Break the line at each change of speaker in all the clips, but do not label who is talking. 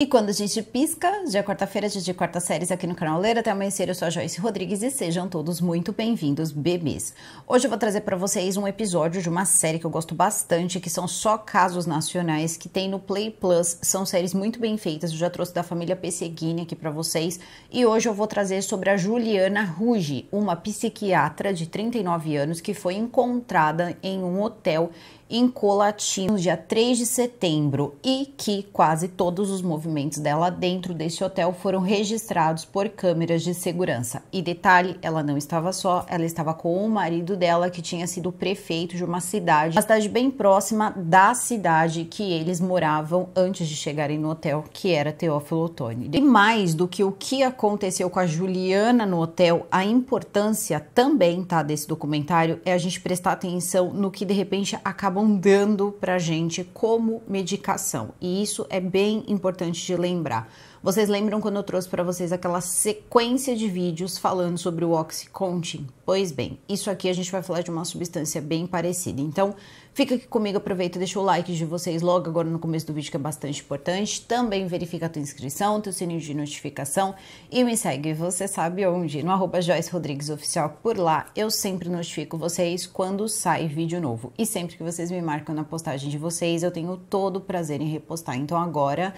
E quando a gente pisca, dia é quarta-feira, dia é de quarta séries aqui no canal Ler até amanhecer, eu sou a Joyce Rodrigues e sejam todos muito bem-vindos, bebês. Hoje eu vou trazer para vocês um episódio de uma série que eu gosto bastante, que são só casos nacionais que tem no Play Plus, são séries muito bem feitas, eu já trouxe da família Pesseguini aqui para vocês, e hoje eu vou trazer sobre a Juliana Ruge, uma psiquiatra de 39 anos que foi encontrada em um hotel em colatino no dia 3 de setembro e que quase todos os movimentos dela dentro desse hotel foram registrados por câmeras de segurança. E detalhe, ela não estava só, ela estava com o marido dela que tinha sido prefeito de uma cidade, uma cidade bem próxima da cidade que eles moravam antes de chegarem no hotel, que era Teófilo Otoni. E mais do que o que aconteceu com a Juliana no hotel, a importância também tá desse documentário é a gente prestar atenção no que de repente acaba acabam dando para a gente como medicação. E isso é bem importante de lembrar. Vocês lembram quando eu trouxe para vocês aquela sequência de vídeos falando sobre o Oxycontin? Pois bem, isso aqui a gente vai falar de uma substância bem parecida. Então, Fica aqui comigo, aproveita, deixa o like de vocês logo agora no começo do vídeo que é bastante importante. Também verifica a tua inscrição, teu sininho de notificação e me segue, você sabe onde, no arroba Joyce Rodrigues Oficial. Por lá eu sempre notifico vocês quando sai vídeo novo. E sempre que vocês me marcam na postagem de vocês, eu tenho todo o prazer em repostar. Então agora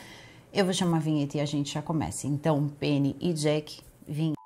eu vou chamar a vinheta e a gente já começa. Então, Penny e Jack, vinheta.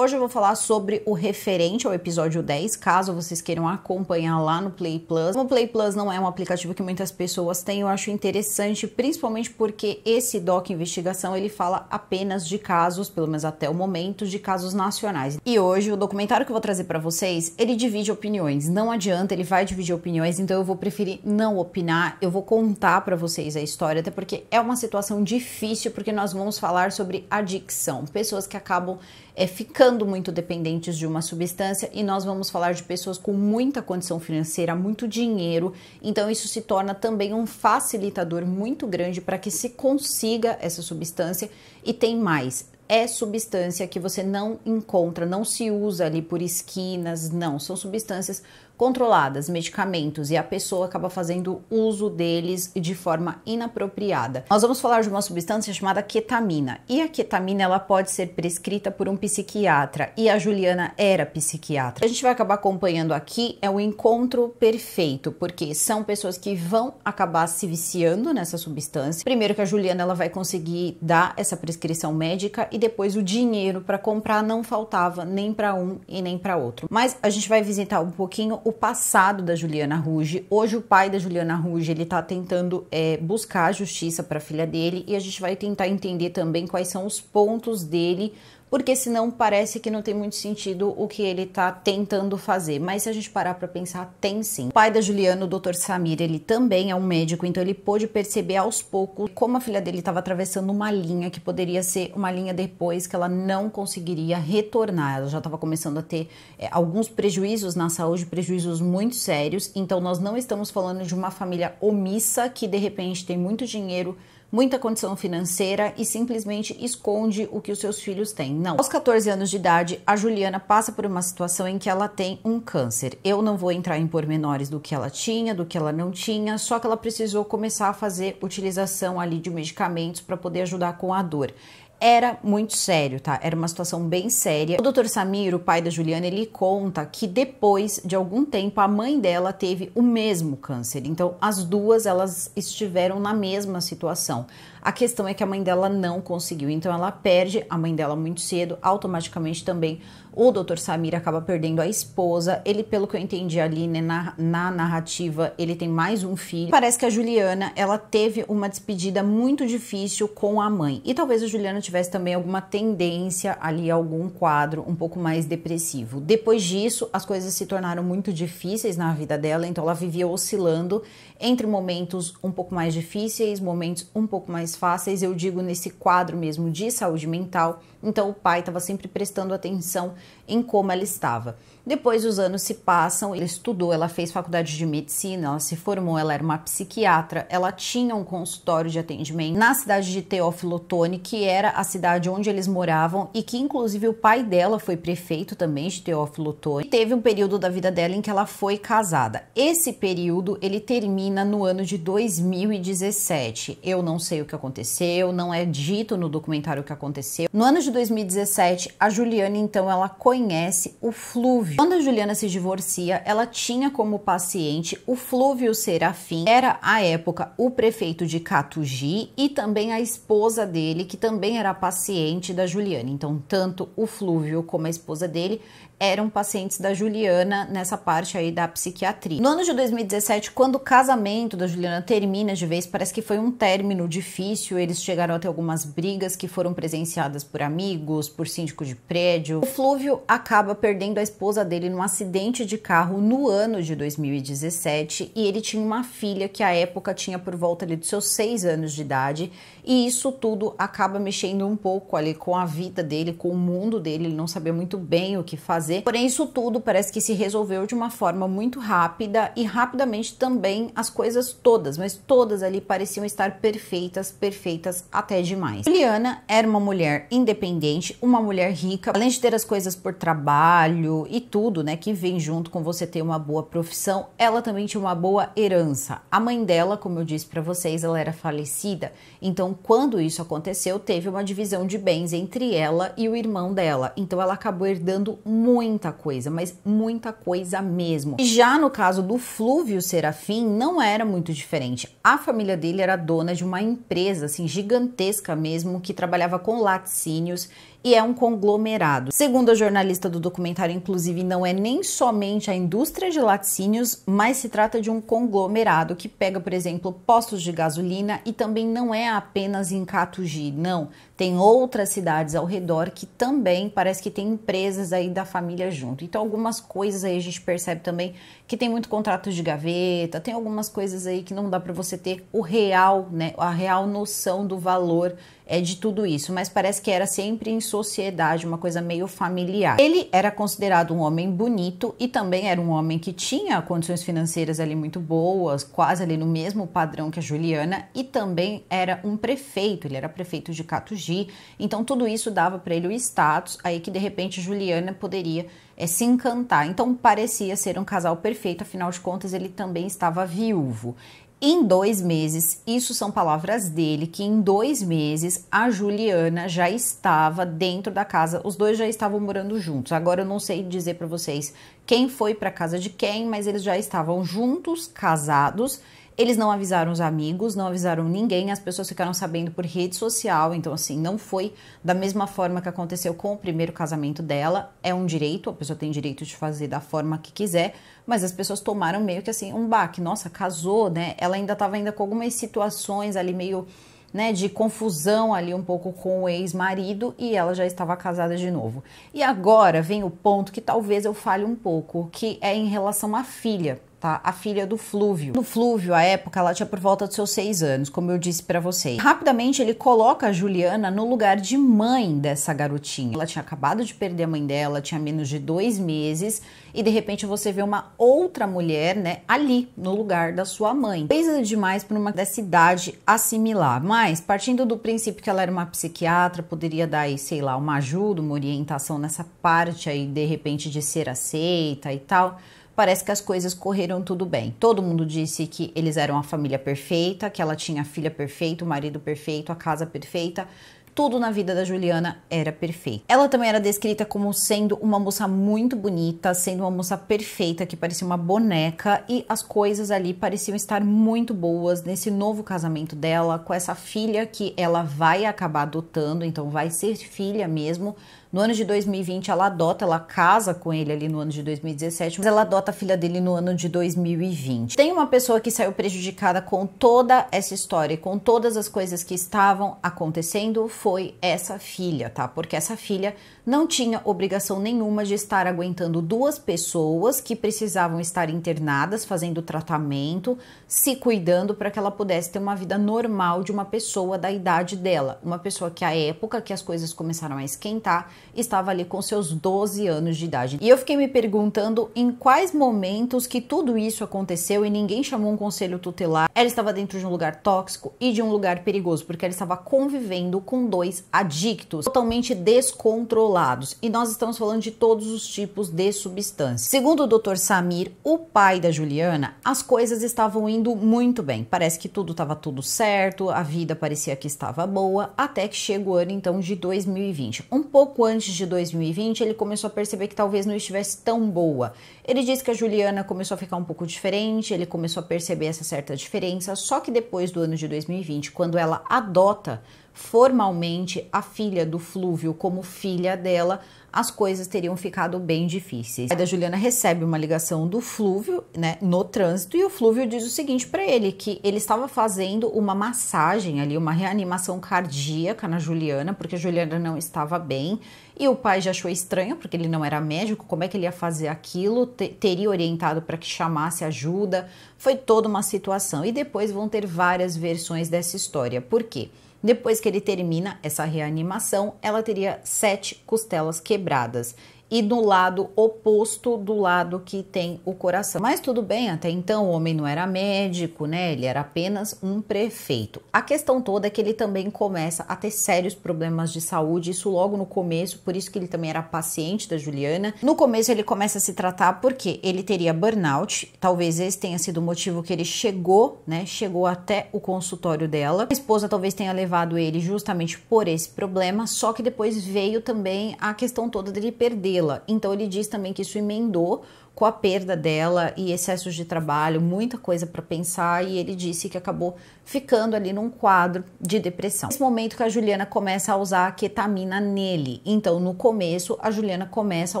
Hoje eu vou falar sobre o referente ao episódio 10, caso vocês queiram acompanhar lá no Play Plus. Como o Play Plus não é um aplicativo que muitas pessoas têm, eu acho interessante, principalmente porque esse doc investigação ele fala apenas de casos, pelo menos até o momento, de casos nacionais. E hoje o documentário que eu vou trazer para vocês, ele divide opiniões. Não adianta, ele vai dividir opiniões, então eu vou preferir não opinar. Eu vou contar para vocês a história, até porque é uma situação difícil, porque nós vamos falar sobre adicção, pessoas que acabam é, ficando ficando muito dependentes de uma substância e nós vamos falar de pessoas com muita condição financeira, muito dinheiro. Então isso se torna também um facilitador muito grande para que se consiga essa substância e tem mais, é substância que você não encontra, não se usa ali por esquinas, não. São substâncias controladas, medicamentos, e a pessoa acaba fazendo uso deles de forma inapropriada. Nós vamos falar de uma substância chamada ketamina, e a ketamina ela pode ser prescrita por um psiquiatra, e a Juliana era psiquiatra. A gente vai acabar acompanhando aqui é o encontro perfeito, porque são pessoas que vão acabar se viciando nessa substância. Primeiro que a Juliana ela vai conseguir dar essa prescrição médica e depois o dinheiro para comprar não faltava nem para um e nem para outro. Mas a gente vai visitar um pouquinho o passado da Juliana Ruge. Hoje o pai da Juliana Ruge ele está tentando é, buscar a justiça para a filha dele e a gente vai tentar entender também quais são os pontos dele porque senão parece que não tem muito sentido o que ele está tentando fazer. Mas se a gente parar para pensar, tem sim. O pai da Juliana, o Dr. Samir, ele também é um médico, então ele pôde perceber aos poucos como a filha dele estava atravessando uma linha que poderia ser uma linha depois que ela não conseguiria retornar. Ela já estava começando a ter é, alguns prejuízos na saúde, prejuízos muito sérios. Então nós não estamos falando de uma família omissa que de repente tem muito dinheiro muita condição financeira e simplesmente esconde o que os seus filhos têm. Não. Aos 14 anos de idade, a Juliana passa por uma situação em que ela tem um câncer. Eu não vou entrar em pormenores do que ela tinha, do que ela não tinha, só que ela precisou começar a fazer utilização ali de medicamentos para poder ajudar com a dor era muito sério, tá? Era uma situação bem séria. O doutor Samir, o pai da Juliana, ele conta que depois de algum tempo a mãe dela teve o mesmo câncer. Então, as duas elas estiveram na mesma situação. A questão é que a mãe dela não conseguiu, então ela perde a mãe dela muito cedo, automaticamente também o Dr. Samir acaba perdendo a esposa. Ele, pelo que eu entendi ali né, na, na narrativa, ele tem mais um filho. Parece que a Juliana ela teve uma despedida muito difícil com a mãe. E talvez a Juliana tivesse também alguma tendência ali, algum quadro um pouco mais depressivo. Depois disso, as coisas se tornaram muito difíceis na vida dela, então ela vivia oscilando entre momentos um pouco mais difíceis, momentos um pouco mais fáceis, eu digo nesse quadro mesmo de saúde mental. Então o pai estava sempre prestando atenção em como ela estava. Depois os anos se passam, ele estudou, ela fez faculdade de medicina, ela se formou, ela era uma psiquiatra, ela tinha um consultório de atendimento na cidade de Teófilo Otoni, que era a cidade onde eles moravam e que inclusive o pai dela foi prefeito também de Teófilo Otoni. E teve um período da vida dela em que ela foi casada. Esse período ele termina no ano de 2017. Eu não sei o que aconteceu, não é dito no documentário o que aconteceu. No ano de 2017, a Juliana então ela conhece o Flúvio quando a Juliana se divorcia, ela tinha como paciente o Flúvio Serafim, era à época o prefeito de Catugi e também a esposa dele, que também era paciente da Juliana. Então, tanto o Flúvio como a esposa dele eram pacientes da Juliana nessa parte aí da psiquiatria. No ano de 2017, quando o casamento da Juliana termina de vez, parece que foi um término difícil, eles chegaram a ter algumas brigas que foram presenciadas por amigos, por síndico de prédio. O Flúvio acaba perdendo a esposa dele num acidente de carro no ano de 2017 e ele tinha uma filha que à época tinha por volta ali dos seus seis anos de idade e isso tudo acaba mexendo um pouco ali com a vida dele, com o mundo dele, ele não sabia muito bem o que fazer fazer. Porém, isso tudo parece que se resolveu de uma forma muito rápida e rapidamente também as coisas todas, mas todas ali pareciam estar perfeitas, perfeitas até demais. Juliana era uma mulher independente, uma mulher rica, além de ter as coisas por trabalho e tudo, né, que vem junto com você ter uma boa profissão, ela também tinha uma boa herança. A mãe dela, como eu disse para vocês, ela era falecida, então quando isso aconteceu, teve uma divisão de bens entre ela e o irmão dela. Então ela acabou herdando muito muita coisa, mas muita coisa mesmo. E já no caso do Flúvio Serafim, não era muito diferente. A família dele era dona de uma empresa assim gigantesca mesmo que trabalhava com laticínios e é um conglomerado. Segundo a jornalista do documentário, inclusive, não é nem somente a indústria de laticínios, mas se trata de um conglomerado que pega, por exemplo, postos de gasolina e também não é apenas em Catuji, não. Tem outras cidades ao redor que também parece que tem empresas aí da família junto. Então, algumas coisas aí a gente percebe também que tem muito contrato de gaveta, tem algumas coisas aí que não dá para você ter o real, né, a real noção do valor é de tudo isso, mas parece que era sempre em sociedade, uma coisa meio familiar. Ele era considerado um homem bonito e também era um homem que tinha condições financeiras ali muito boas, quase ali no mesmo padrão que a Juliana, e também era um prefeito, ele era prefeito de Catugi, então tudo isso dava para ele o status, aí que de repente Juliana poderia é, se encantar. Então parecia ser um casal perfeito, afinal de contas ele também estava viúvo. Em dois meses, isso são palavras dele, que em dois meses a Juliana já estava dentro da casa, os dois já estavam morando juntos. Agora eu não sei dizer para vocês quem foi para casa de quem, mas eles já estavam juntos, casados eles não avisaram os amigos, não avisaram ninguém, as pessoas ficaram sabendo por rede social, então assim, não foi da mesma forma que aconteceu com o primeiro casamento dela. É um direito, a pessoa tem direito de fazer da forma que quiser, mas as pessoas tomaram meio que assim um baque, nossa, casou, né? Ela ainda estava ainda com algumas situações ali meio né, de confusão ali um pouco com o ex-marido e ela já estava casada de novo. E agora vem o ponto que talvez eu fale um pouco, que é em relação à filha tá? A filha do Flúvio. No Flúvio, à época, ela tinha por volta dos seus seis anos, como eu disse para vocês. Rapidamente, ele coloca a Juliana no lugar de mãe dessa garotinha. Ela tinha acabado de perder a mãe dela, tinha menos de dois meses, e de repente você vê uma outra mulher, né, ali, no lugar da sua mãe. Coisa demais para uma dessa idade assimilar. Mas, partindo do princípio que ela era uma psiquiatra, poderia dar aí, sei lá, uma ajuda, uma orientação nessa parte aí, de repente, de ser aceita e tal parece que as coisas correram tudo bem. Todo mundo disse que eles eram a família perfeita, que ela tinha a filha perfeita, o marido perfeito, a casa perfeita. Tudo na vida da Juliana era perfeito. Ela também era descrita como sendo uma moça muito bonita, sendo uma moça perfeita que parecia uma boneca e as coisas ali pareciam estar muito boas nesse novo casamento dela, com essa filha que ela vai acabar adotando, então vai ser filha mesmo no ano de 2020, ela adota, ela casa com ele ali no ano de 2017, mas ela adota a filha dele no ano de 2020. Tem uma pessoa que saiu prejudicada com toda essa história e com todas as coisas que estavam acontecendo, foi essa filha, tá? Porque essa filha não tinha obrigação nenhuma de estar aguentando duas pessoas que precisavam estar internadas, fazendo tratamento, se cuidando para que ela pudesse ter uma vida normal de uma pessoa da idade dela, uma pessoa que à época que as coisas começaram a esquentar, estava ali com seus 12 anos de idade. E eu fiquei me perguntando em quais momentos que tudo isso aconteceu e ninguém chamou um conselho tutelar. Ela estava dentro de um lugar tóxico e de um lugar perigoso, porque ela estava convivendo com dois adictos totalmente descontrolados. E nós estamos falando de todos os tipos de substâncias. Segundo o Dr. Samir, o pai da Juliana, as coisas estavam indo muito bem. Parece que tudo estava tudo certo, a vida parecia que estava boa, até que chega o ano então de 2020. Um pouco antes de 2020, ele começou a perceber que talvez não estivesse tão boa. Ele disse que a Juliana começou a ficar um pouco diferente, ele começou a perceber essa certa diferença, só que depois do ano de 2020, quando ela adota formalmente a filha do Flúvio como filha dela, as coisas teriam ficado bem difíceis. Aí a Juliana recebe uma ligação do Flúvio, né, no trânsito, e o Flúvio diz o seguinte para ele, que ele estava fazendo uma massagem ali, uma reanimação cardíaca na Juliana, porque a Juliana não estava bem, e o pai já achou estranho, porque ele não era médico, como é que ele ia fazer aquilo, teria orientado para que chamasse ajuda, foi toda uma situação. E depois vão ter várias versões dessa história. Por quê? Depois que ele termina essa reanimação, ela teria sete costelas quebradas e no lado oposto do lado que tem o coração. Mas tudo bem, até então o homem não era médico, né? Ele era apenas um prefeito. A questão toda é que ele também começa a ter sérios problemas de saúde, isso logo no começo, por isso que ele também era paciente da Juliana. No começo ele começa a se tratar porque ele teria burnout, talvez esse tenha sido o motivo que ele chegou, né? Chegou até o consultório dela. A esposa talvez tenha levado ele justamente por esse problema, só que depois veio também a questão toda dele perder la Então ele diz também que isso emendou com a perda dela e excessos de trabalho, muita coisa para pensar, e ele disse que acabou ficando ali num quadro de depressão. Nesse momento que a Juliana começa a usar a ketamina nele. Então, no começo, a Juliana começa a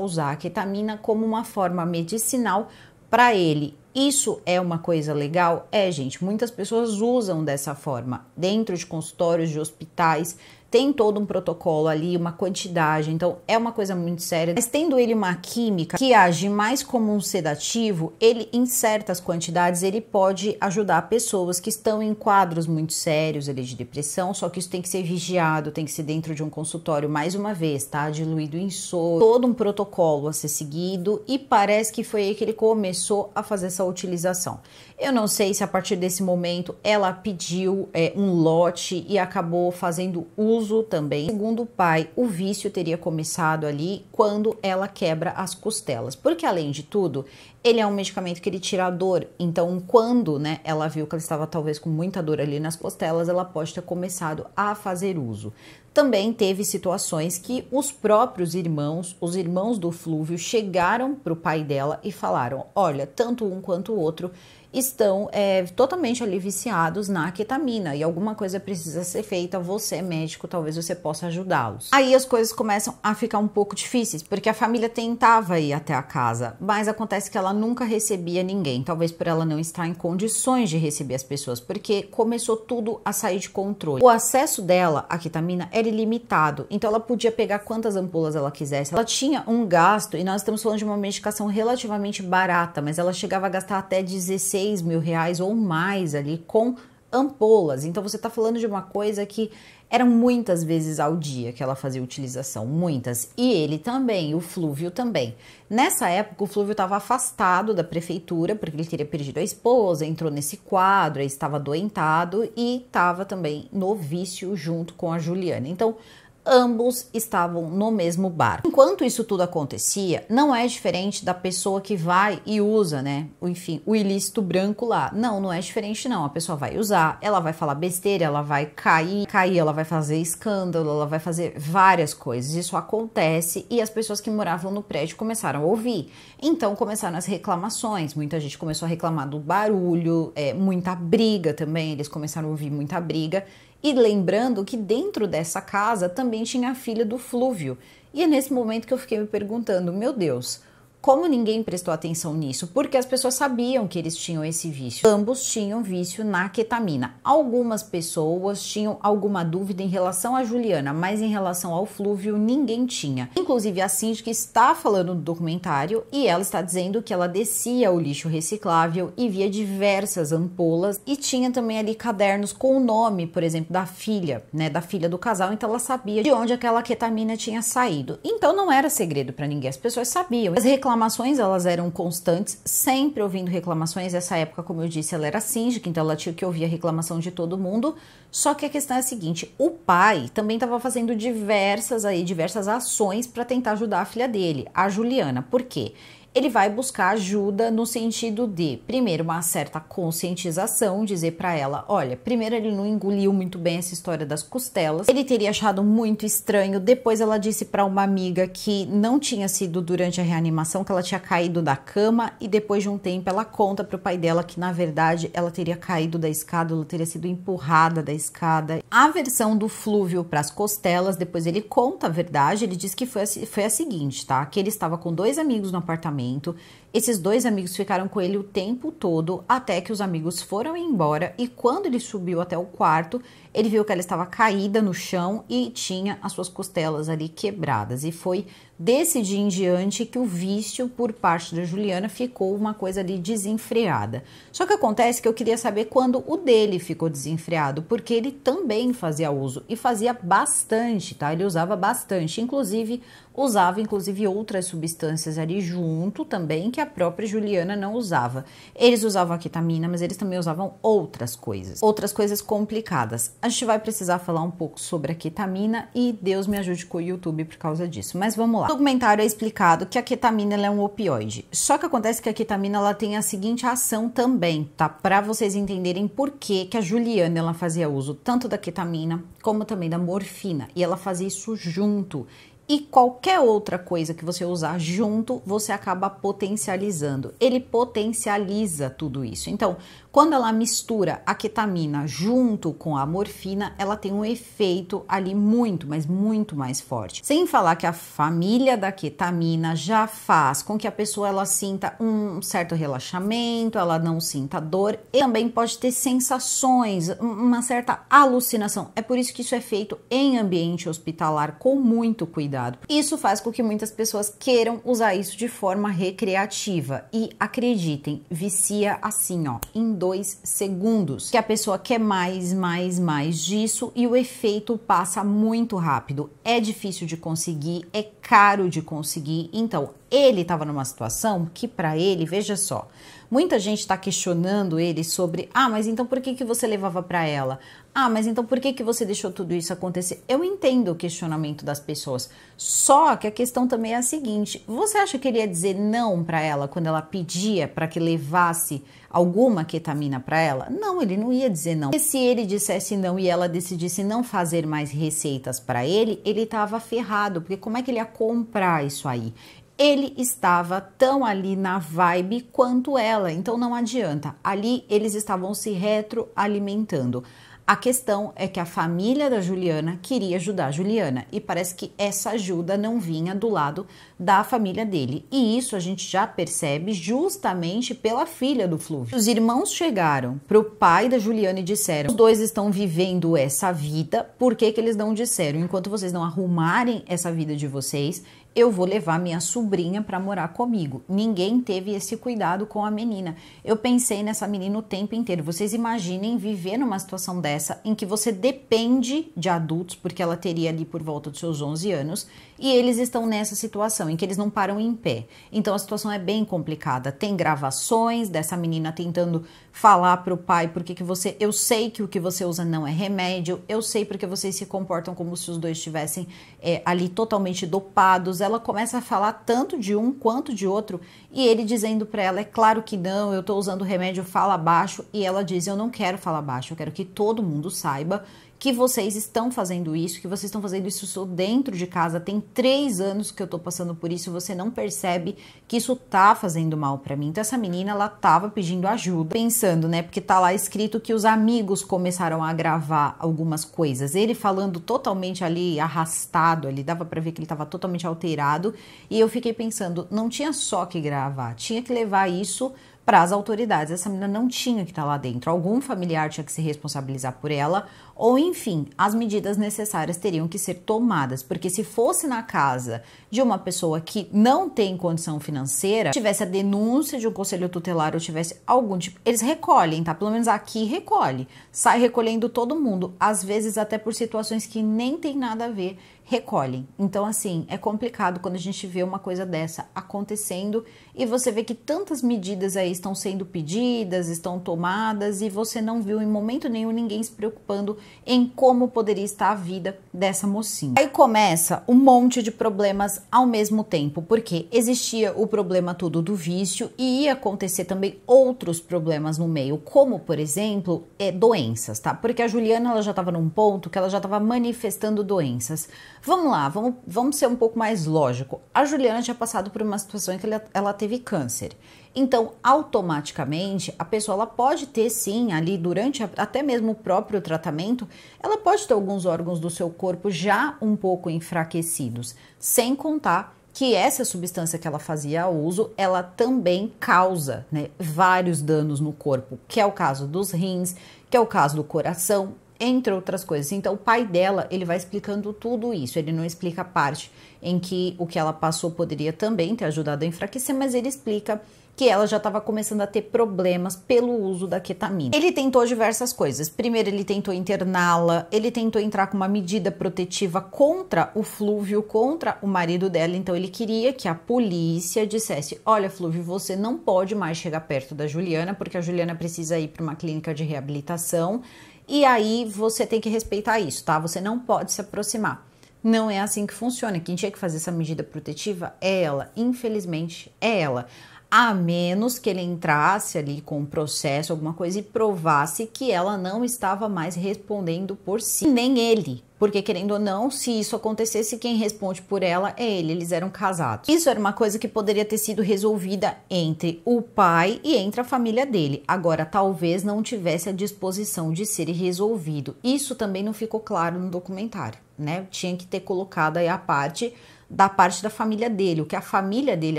usar a ketamina como uma forma medicinal para ele. Isso é uma coisa legal? É, gente, muitas pessoas usam dessa forma, dentro de consultórios, de hospitais, tem todo um protocolo ali, uma quantidade, então é uma coisa muito séria. Mas tendo ele uma química que age mais como um sedativo, ele em certas quantidades ele pode ajudar pessoas que estão em quadros muito sérios ali de depressão, só que isso tem que ser vigiado, tem que ser dentro de um consultório mais uma vez, tá? Diluído em soro, todo um protocolo a ser seguido e parece que foi aí que ele começou a fazer essa utilização. Eu não sei se a partir desse momento ela pediu é, um lote e acabou fazendo uso também. Segundo o pai, o vício teria começado ali quando ela quebra as costelas, porque além de tudo, ele é um medicamento que ele tira a dor. Então, quando né, ela viu que ela estava talvez com muita dor ali nas costelas, ela pode ter começado a fazer uso. Também teve situações que os próprios irmãos, os irmãos do Flúvio, chegaram para o pai dela e falaram: Olha, tanto um quanto o outro estão é, totalmente ali viciados na ketamina e alguma coisa precisa ser feita. Você, médico, talvez você possa ajudá-los. Aí as coisas começam a ficar um pouco difíceis, porque a família tentava ir até a casa, mas acontece que ela nunca recebia ninguém, talvez por ela não estar em condições de receber as pessoas, porque começou tudo a sair de controle. O acesso dela à ketamina era ilimitado, então ela podia pegar quantas ampolas ela quisesse. Ela tinha um gasto, e nós estamos falando de uma medicação relativamente barata, mas ela chegava a gastar até 16 6 mil reais ou mais ali com ampolas. Então você está falando de uma coisa que eram muitas vezes ao dia que ela fazia utilização, muitas. E ele também, o Flúvio também. Nessa época, o Flúvio estava afastado da prefeitura porque ele teria perdido a esposa, entrou nesse quadro, estava doentado e estava também no vício junto com a Juliana. Então, ambos estavam no mesmo bar. Enquanto isso tudo acontecia, não é diferente da pessoa que vai e usa, né? Enfim, o ilícito branco lá. Não, não é diferente não. A pessoa vai usar, ela vai falar besteira, ela vai cair, cair, ela vai fazer escândalo, ela vai fazer várias coisas. Isso acontece e as pessoas que moravam no prédio começaram a ouvir. Então começaram as reclamações. Muita gente começou a reclamar do barulho, é, muita briga também. Eles começaram a ouvir muita briga e lembrando que dentro dessa casa também tinha a filha do Flúvio. E é nesse momento que eu fiquei me perguntando: meu Deus, como ninguém prestou atenção nisso? Porque as pessoas sabiam que eles tinham esse vício. Ambos tinham vício na ketamina. Algumas pessoas tinham alguma dúvida em relação a Juliana, mas em relação ao Flúvio, ninguém tinha. Inclusive, a que está falando do documentário e ela está dizendo que ela descia o lixo reciclável e via diversas ampolas e tinha também ali cadernos com o nome, por exemplo, da filha, né, da filha do casal, então ela sabia de onde aquela ketamina tinha saído. Então não era segredo para ninguém, as pessoas sabiam. As reclamações reclamações elas eram constantes, sempre ouvindo reclamações. Essa época, como eu disse, ela era síndica, então ela tinha que ouvir a reclamação de todo mundo. Só que a questão é a seguinte: o pai também estava fazendo diversas aí diversas ações para tentar ajudar a filha dele, a Juliana. Por quê? ele vai buscar ajuda no sentido de, primeiro, uma certa conscientização, dizer para ela, olha, primeiro ele não engoliu muito bem essa história das costelas, ele teria achado muito estranho. Depois ela disse para uma amiga que não tinha sido durante a reanimação que ela tinha caído da cama e depois de um tempo ela conta para o pai dela que na verdade ela teria caído da escada, ela teria sido empurrada da escada. A versão do Flúvio para as costelas, depois ele conta a verdade, ele diz que foi a, foi a seguinte, tá? Que ele estava com dois amigos no apartamento apartamento. Esses dois amigos ficaram com ele o tempo todo, até que os amigos foram embora. E quando ele subiu até o quarto, ele viu que ela estava caída no chão e tinha as suas costelas ali quebradas. E foi Desse dia em diante que o vício por parte da Juliana ficou uma coisa ali desenfreada. Só que acontece que eu queria saber quando o dele ficou desenfreado, porque ele também fazia uso e fazia bastante, tá? Ele usava bastante, inclusive usava inclusive outras substâncias ali junto também que a própria Juliana não usava. Eles usavam a ketamina, mas eles também usavam outras coisas, outras coisas complicadas. A gente vai precisar falar um pouco sobre a ketamina e Deus me ajude com o YouTube por causa disso, mas vamos lá documentário é explicado que a ketamina é um opioide. Só que acontece que a ketamina ela tem a seguinte ação também, tá? Para vocês entenderem por que, que a Juliana ela fazia uso tanto da ketamina como também da morfina. E ela fazia isso junto. E qualquer outra coisa que você usar junto, você acaba potencializando. Ele potencializa tudo isso. Então, quando ela mistura a ketamina junto com a morfina, ela tem um efeito ali muito, mas muito mais forte. Sem falar que a família da ketamina já faz com que a pessoa ela sinta um certo relaxamento, ela não sinta dor e também pode ter sensações, uma certa alucinação. É por isso que isso é feito em ambiente hospitalar com muito cuidado. Isso faz com que muitas pessoas queiram usar isso de forma recreativa e acreditem, vicia assim, ó, em 2 segundos, que a pessoa quer mais, mais, mais disso e o efeito passa muito rápido. É difícil de conseguir, é caro de conseguir. Então, ele estava numa situação que para ele, veja só, muita gente está questionando ele sobre, ah, mas então por que, que você levava para ela? Ah, mas então por que, que você deixou tudo isso acontecer? Eu entendo o questionamento das pessoas. Só que a questão também é a seguinte: você acha que ele ia dizer não para ela quando ela pedia para que levasse alguma ketamina para ela? Não, ele não ia dizer não. E se ele dissesse não e ela decidisse não fazer mais receitas para ele, ele estava ferrado, porque como é que ele ia comprar isso aí? ele estava tão ali na vibe quanto ela, então não adianta. Ali eles estavam se retroalimentando. A questão é que a família da Juliana queria ajudar a Juliana e parece que essa ajuda não vinha do lado da família dele. E isso a gente já percebe justamente pela filha do Flúvio. Os irmãos chegaram pro pai da Juliana e disseram: "Os dois estão vivendo essa vida, por que que eles não disseram? Enquanto vocês não arrumarem essa vida de vocês, eu vou levar minha sobrinha para morar comigo. Ninguém teve esse cuidado com a menina. Eu pensei nessa menina o tempo inteiro. Vocês imaginem viver numa situação dessa em que você depende de adultos, porque ela teria ali por volta dos seus 11 anos, e eles estão nessa situação em que eles não param em pé. Então a situação é bem complicada. Tem gravações dessa menina tentando falar para o pai porque que você, eu sei que o que você usa não é remédio, eu sei porque vocês se comportam como se os dois estivessem é, ali totalmente dopados ela começa a falar tanto de um quanto de outro, e ele dizendo para ela: "É claro que não, eu estou usando remédio fala baixo", e ela diz: "Eu não quero falar baixo, eu quero que todo mundo saiba que vocês estão fazendo isso, que vocês estão fazendo isso dentro de casa. Tem três anos que eu tô passando por isso, você não percebe que isso tá fazendo mal para mim. Então, essa menina, ela tava pedindo ajuda, pensando, né? Porque tá lá escrito que os amigos começaram a gravar algumas coisas. Ele falando totalmente ali, arrastado ali, dava para ver que ele tava totalmente alterado. E eu fiquei pensando, não tinha só que gravar, tinha que levar isso para as autoridades. Essa menina não tinha que estar tá lá dentro. Algum familiar tinha que se responsabilizar por ela, ou enfim, as medidas necessárias teriam que ser tomadas, porque se fosse na casa de uma pessoa que não tem condição financeira, tivesse a denúncia de um conselho tutelar ou tivesse algum tipo, eles recolhem, tá? Pelo menos aqui recolhe. Sai recolhendo todo mundo, às vezes até por situações que nem tem nada a ver recolhem. Então, assim, é complicado quando a gente vê uma coisa dessa acontecendo e você vê que tantas medidas aí estão sendo pedidas, estão tomadas e você não viu em momento nenhum ninguém se preocupando em como poderia estar a vida dessa mocinha. Aí começa um monte de problemas ao mesmo tempo, porque existia o problema todo do vício e ia acontecer também outros problemas no meio, como por exemplo, é, doenças, tá? Porque a Juliana ela já estava num ponto que ela já estava manifestando doenças. Vamos lá, vamos, vamos ser um pouco mais lógico. A Juliana tinha passado por uma situação em que ela, ela teve câncer. Então, automaticamente, a pessoa ela pode ter sim, ali durante a, até mesmo o próprio tratamento, ela pode ter alguns órgãos do seu corpo já um pouco enfraquecidos, sem contar que essa substância que ela fazia uso, ela também causa né, vários danos no corpo, que é o caso dos rins, que é o caso do coração, entre outras coisas. Então, o pai dela, ele vai explicando tudo isso. Ele não explica a parte em que o que ela passou poderia também ter ajudado a enfraquecer, mas ele explica que ela já estava começando a ter problemas pelo uso da ketamina. Ele tentou diversas coisas. Primeiro, ele tentou interná-la, ele tentou entrar com uma medida protetiva contra o Flúvio, contra o marido dela. Então, ele queria que a polícia dissesse: Olha, Flúvio, você não pode mais chegar perto da Juliana, porque a Juliana precisa ir para uma clínica de reabilitação e aí você tem que respeitar isso, tá? Você não pode se aproximar. Não é assim que funciona. Quem tinha que fazer essa medida protetiva é ela, infelizmente é ela. A menos que ele entrasse ali com um processo, alguma coisa e provasse que ela não estava mais respondendo por si, nem ele, porque, querendo ou não, se isso acontecesse, quem responde por ela é ele. Eles eram casados. Isso era uma coisa que poderia ter sido resolvida entre o pai e entre a família dele. Agora, talvez não tivesse a disposição de ser resolvido. Isso também não ficou claro no documentário, né? Tinha que ter colocado aí a parte da parte da família dele, o que a família dele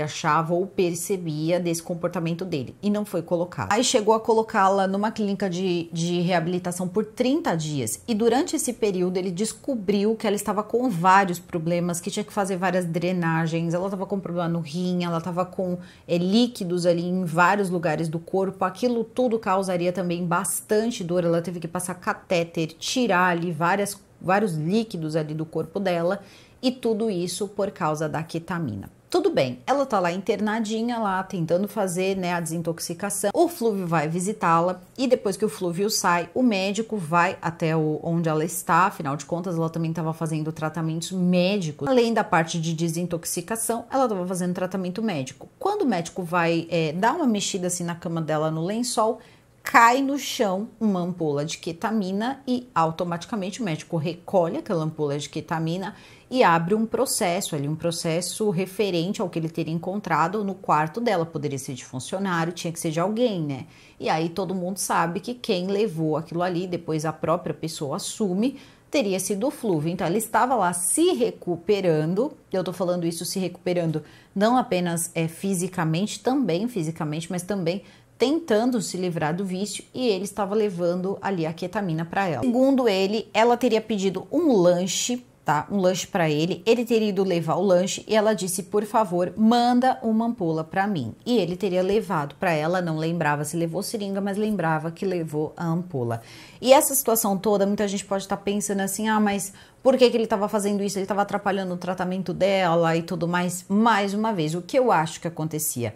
achava ou percebia desse comportamento dele, e não foi colocado. Aí chegou a colocá-la numa clínica de, de reabilitação por 30 dias, e durante esse período ele descobriu que ela estava com vários problemas, que tinha que fazer várias drenagens, ela estava com problema no rim, ela estava com é, líquidos ali em vários lugares do corpo, aquilo tudo causaria também bastante dor, ela teve que passar catéter, tirar ali várias, vários líquidos ali do corpo dela, e tudo isso por causa da ketamina. Tudo bem, ela tá lá internadinha, lá tentando fazer né, a desintoxicação. O Flúvio vai visitá-la e depois que o Flúvio sai, o médico vai até o, onde ela está. Afinal de contas, ela também estava fazendo tratamentos médicos. Além da parte de desintoxicação, ela estava fazendo tratamento médico. Quando o médico vai é, dar uma mexida assim na cama dela no lençol, cai no chão uma ampola de ketamina e automaticamente o médico recolhe aquela ampola de ketamina e abre um processo ali, um processo referente ao que ele teria encontrado no quarto dela. Poderia ser de funcionário, tinha que ser de alguém, né? E aí todo mundo sabe que quem levou aquilo ali, depois a própria pessoa assume, teria sido o Fluvio. Então ela estava lá se recuperando. Eu tô falando isso se recuperando não apenas é, fisicamente, também fisicamente, mas também tentando se livrar do vício e ele estava levando ali a ketamina para ela. Segundo ele, ela teria pedido um lanche tá? Um lanche para ele. Ele teria ido levar o lanche e ela disse: "Por favor, manda uma ampola para mim". E ele teria levado para ela, não lembrava se levou seringa, mas lembrava que levou a ampola. E essa situação toda, muita gente pode estar tá pensando assim: "Ah, mas por que, que ele estava fazendo isso? Ele estava atrapalhando o tratamento dela e tudo mais". Mais uma vez, o que eu acho que acontecia?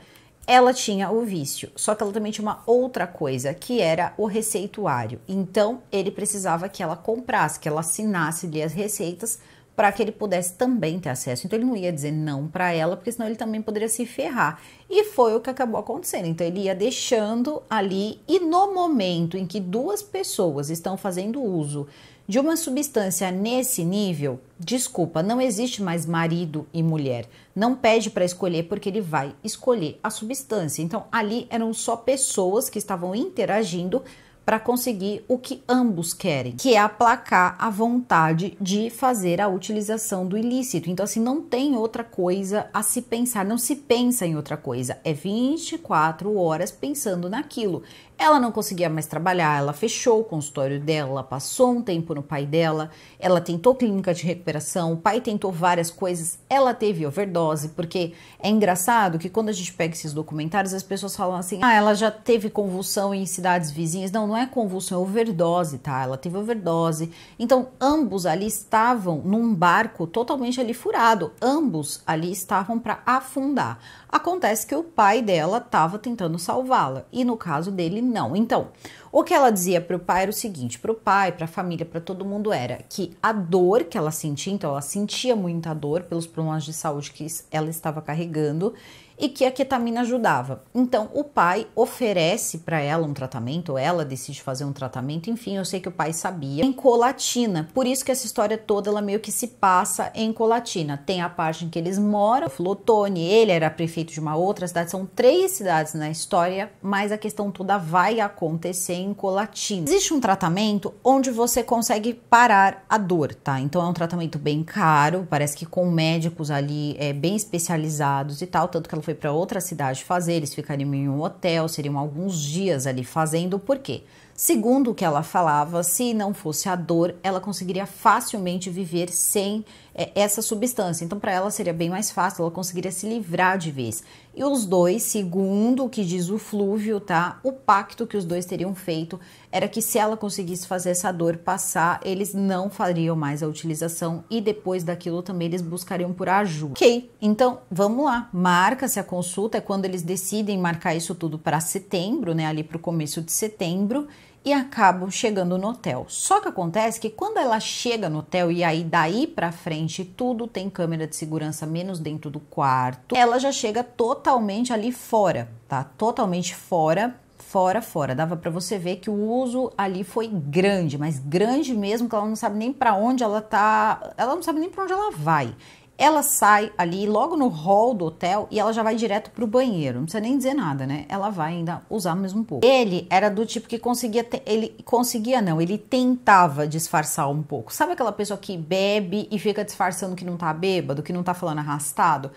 ela tinha o vício, só que ela também tinha uma outra coisa, que era o receituário. Então, ele precisava que ela comprasse, que ela assinasse as receitas para que ele pudesse também ter acesso. Então, ele não ia dizer não para ela, porque senão ele também poderia se ferrar. E foi o que acabou acontecendo. Então, ele ia deixando ali, e no momento em que duas pessoas estão fazendo uso de uma substância nesse nível, desculpa, não existe mais marido e mulher. Não pede para escolher porque ele vai escolher a substância. Então ali eram só pessoas que estavam interagindo para conseguir o que ambos querem, que é aplacar a vontade de fazer a utilização do ilícito. Então, assim, não tem outra coisa a se pensar, não se pensa em outra coisa. É 24 horas pensando naquilo. Ela não conseguia mais trabalhar, ela fechou o consultório dela, passou um tempo no pai dela, ela tentou clínica de recuperação, o pai tentou várias coisas, ela teve overdose, porque é engraçado que quando a gente pega esses documentários, as pessoas falam assim: ah, ela já teve convulsão em cidades vizinhas. Não, não é convulsão, é overdose, tá? Ela teve overdose. Então, ambos ali estavam num barco totalmente ali furado, ambos ali estavam para afundar. Acontece que o pai dela estava tentando salvá-la, e no caso dele, não. Então, o que ela dizia para o pai era o seguinte: para o pai, para a família, para todo mundo era que a dor que ela sentia, então ela sentia muita dor pelos problemas de saúde que ela estava carregando e que a ketamina ajudava. Então o pai oferece para ela um tratamento, ou ela decide fazer um tratamento, enfim, eu sei que o pai sabia, em colatina. Por isso que essa história toda ela meio que se passa em colatina. Tem a parte em que eles moram, o Flotone, ele era prefeito de uma outra cidade, são três cidades na história, mas a questão toda vai acontecer em colatina. Existe um tratamento onde você consegue parar a dor, tá? Então é um tratamento bem caro, parece que com médicos ali é, bem especializados e tal, tanto que ela foi foi para outra cidade fazer, eles ficariam em um hotel, seriam alguns dias ali fazendo, por quê? Segundo o que ela falava, se não fosse a dor, ela conseguiria facilmente viver sem é, essa substância. Então, para ela seria bem mais fácil, ela conseguiria se livrar de vez e os dois, segundo o que diz o Flúvio, tá? O pacto que os dois teriam feito era que se ela conseguisse fazer essa dor passar, eles não fariam mais a utilização e depois daquilo também eles buscariam por ajuda. Ok, então vamos lá. Marca-se a consulta, é quando eles decidem marcar isso tudo para setembro, né? Ali para o começo de setembro e acabam chegando no hotel. Só que acontece que quando ela chega no hotel e aí daí para frente tudo tem câmera de segurança menos dentro do quarto, ela já chega totalmente ali fora, tá? Totalmente fora fora, fora. Dava para você ver que o uso ali foi grande, mas grande mesmo, que ela não sabe nem para onde ela tá, ela não sabe nem para onde ela vai. Ela sai ali logo no hall do hotel e ela já vai direto pro banheiro. Não precisa nem dizer nada, né? Ela vai ainda usar mais um pouco. Ele era do tipo que conseguia, te... ele conseguia não, ele tentava disfarçar um pouco. Sabe aquela pessoa que bebe e fica disfarçando que não tá bêbado, que não tá falando arrastado?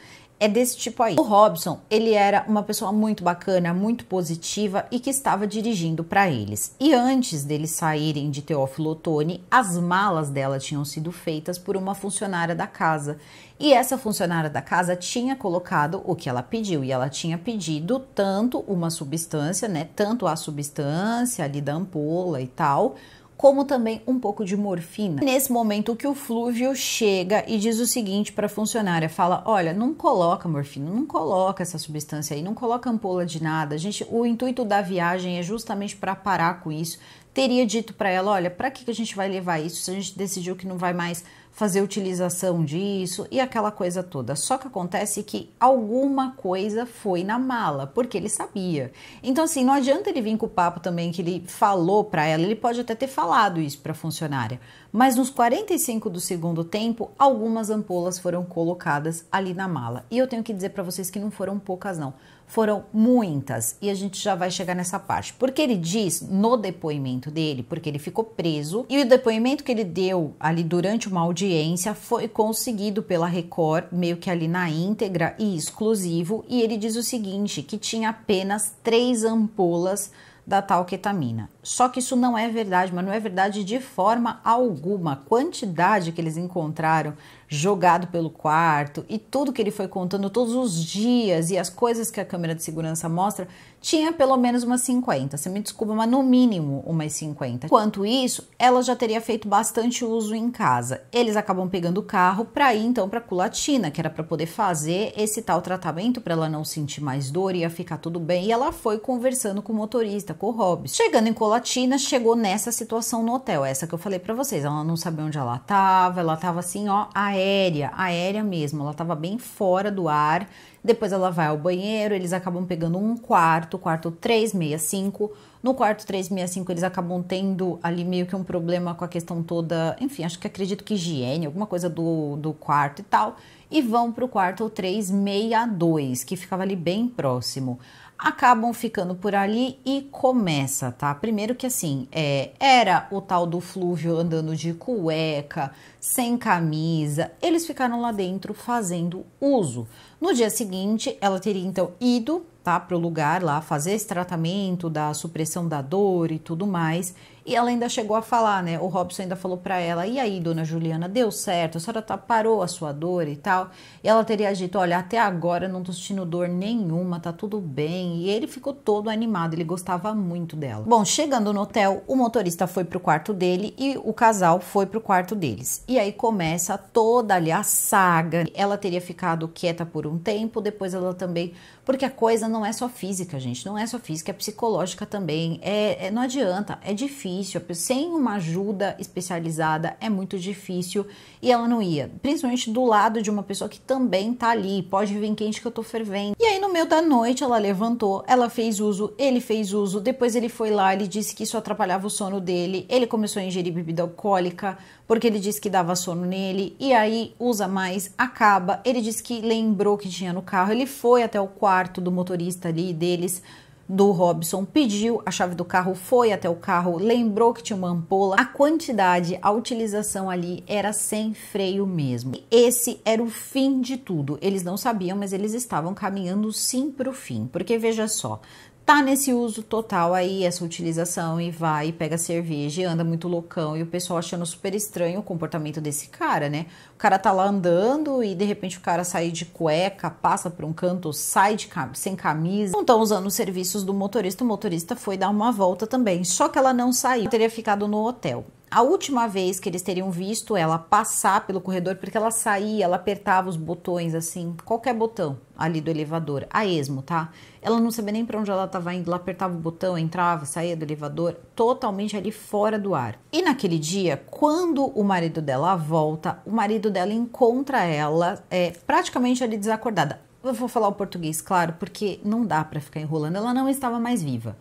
é desse tipo aí. O Robson, ele era uma pessoa muito bacana, muito positiva e que estava dirigindo para eles. E antes deles saírem de Teófilo Otoni, as malas dela tinham sido feitas por uma funcionária da casa. E essa funcionária da casa tinha colocado o que ela pediu, e ela tinha pedido tanto uma substância, né, tanto a substância ali da ampola e tal, como também um pouco de morfina. Nesse momento que o Flúvio chega e diz o seguinte para a funcionária, fala: "Olha, não coloca morfina, não coloca essa substância aí, não coloca ampola de nada. A gente, o intuito da viagem é justamente para parar com isso. Teria dito para ela: "Olha, para que que a gente vai levar isso se a gente decidiu que não vai mais fazer utilização disso e aquela coisa toda. Só que acontece que alguma coisa foi na mala, porque ele sabia. Então, assim, não adianta ele vir com o papo também que ele falou para ela, ele pode até ter falado isso para a funcionária, mas nos 45 do segundo tempo, algumas ampolas foram colocadas ali na mala. E eu tenho que dizer para vocês que não foram poucas, não. Foram muitas, e a gente já vai chegar nessa parte. Porque ele diz no depoimento dele, porque ele ficou preso, e o depoimento que ele deu ali durante uma audiência foi conseguido pela Record, meio que ali na íntegra e exclusivo, e ele diz o seguinte: que tinha apenas três ampolas da tal ketamina. Só que isso não é verdade, mas não é verdade de forma alguma. A quantidade que eles encontraram jogado pelo quarto e tudo que ele foi contando todos os dias e as coisas que a câmera de segurança mostra tinha pelo menos umas 50. Você me desculpa, mas no mínimo umas 50. Quanto isso, ela já teria feito bastante uso em casa. Eles acabam pegando o carro para ir então para Culatina, que era para poder fazer esse tal tratamento para ela não sentir mais dor e ia ficar tudo bem. E ela foi conversando com o motorista, com o Hobbs. Chegando em Colatina, chegou nessa situação no hotel, essa que eu falei para vocês. Ela não sabia onde ela tava, ela tava assim, ó, aérea, aérea mesmo. Ela tava bem fora do ar depois ela vai ao banheiro, eles acabam pegando um quarto, quarto 365. No quarto 365, eles acabam tendo ali meio que um problema com a questão toda, enfim, acho que acredito que higiene, alguma coisa do, do quarto e tal. E vão para o quarto 362, que ficava ali bem próximo acabam ficando por ali e começa, tá? Primeiro que assim, é, era o tal do Flúvio andando de cueca, sem camisa, eles ficaram lá dentro fazendo uso. No dia seguinte, ela teria então ido, tá, pro lugar lá fazer esse tratamento da supressão da dor e tudo mais. E ela ainda chegou a falar, né? O Robson ainda falou para ela: "E aí, dona Juliana, deu certo? A senhora tá, parou a sua dor e tal?" E ela teria dito: "Olha, até agora não tô sentindo dor nenhuma, tá tudo bem". E ele ficou todo animado, ele gostava muito dela. Bom, chegando no hotel, o motorista foi pro quarto dele e o casal foi pro quarto deles. E aí começa toda ali a saga. Ela teria ficado quieta por um tempo, depois ela também, porque a coisa não é só física, gente, não é só física, é psicológica também. É, é não adianta, é difícil difícil, sem uma ajuda especializada é muito difícil e ela não ia, principalmente do lado de uma pessoa que também tá ali, pode vir quente que eu tô fervendo. E aí no meio da noite ela levantou, ela fez uso, ele fez uso, depois ele foi lá, ele disse que isso atrapalhava o sono dele, ele começou a ingerir bebida alcoólica, porque ele disse que dava sono nele, e aí usa mais, acaba, ele disse que lembrou que tinha no carro, ele foi até o quarto do motorista ali deles, do Robson pediu, a chave do carro foi até o carro, lembrou que tinha uma ampola. A quantidade, a utilização ali era sem freio mesmo. esse era o fim de tudo. Eles não sabiam, mas eles estavam caminhando sim para o fim. Porque veja só, tá nesse uso total aí, essa utilização, e vai, pega cerveja, e anda muito loucão, e o pessoal achando super estranho o comportamento desse cara, né? O cara tá lá andando e de repente o cara sai de cueca, passa por um canto, sai de cam sem camisa. Não estão usando os serviços do motorista, o motorista foi dar uma volta também, só que ela não saiu, teria ficado no hotel a última vez que eles teriam visto ela passar pelo corredor, porque ela saía, ela apertava os botões assim, qualquer botão ali do elevador, a esmo, tá? Ela não sabia nem para onde ela estava indo, ela apertava o botão, entrava, saía do elevador, totalmente ali fora do ar. E naquele dia, quando o marido dela volta, o marido dela encontra ela é, praticamente ali desacordada. Eu vou falar o português, claro, porque não dá para ficar enrolando, ela não estava mais viva.